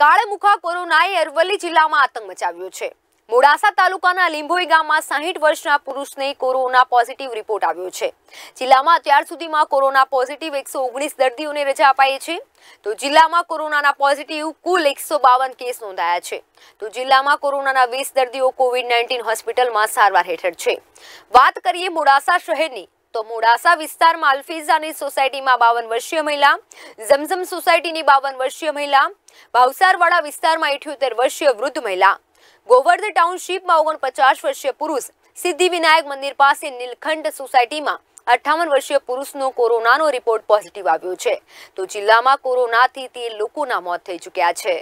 કાળેમુખા કોરોનાએ અરવલ્લી જિલ્લામાં આતંક મચાવ્યો છે મોડાસા તાલુકાના લીંભોઈ ગામમાં સાહીઠ વર્ષના પુરુષને કોરોના પોઝિટિવ રિપોર્ટ આવ્યો છે જિલ્લામાં અત્યાર સુધીમાં કોરોના પોઝિટિવ એકસો ઓગણીસ દર્દીઓને રજા અપાઈ છે તો જિલ્લામાં કોરોનાના પોઝિટિવ કુલ એકસો બાવન કેસ નોંધાયા છે તો જિલ્લામાં કોરોનાના વીસ દર્દીઓ કોવિડ નાઇન્ટીન હોસ્પિટલમાં સારવાર હેઠળ છે વાત કરીએ મોડાસા શહેરની તો મોડાસા વિસ્તારમાં અલ્ફિઝાની સોસાયટીમાં બાવન વર્ષીય મહિલા ઝમઝમ સોસાયટીની બાવન વર્ષીય મહિલા ભાવસારવાડા વિસ્તારમાં ઇઠ્યોતેર વર્ષીય વૃદ્ધ મહિલા ગોવર્ધ ટાઉનશીપમાં ઓગણપચાસ વર્ષીય પુરુષ સિદ્ધિવિનાયક મંદિર પાસે નીલખંડ સોસાયટીમાં અઠ્ઠાવન વર્ષીય પુરુષનો કોરોનાનો રિપોર્ટ પોઝિટિવ આવ્યો છે તો જિલ્લામાં કોરોનાથી તે લોકોના મોત થઈ ચૂક્યા છે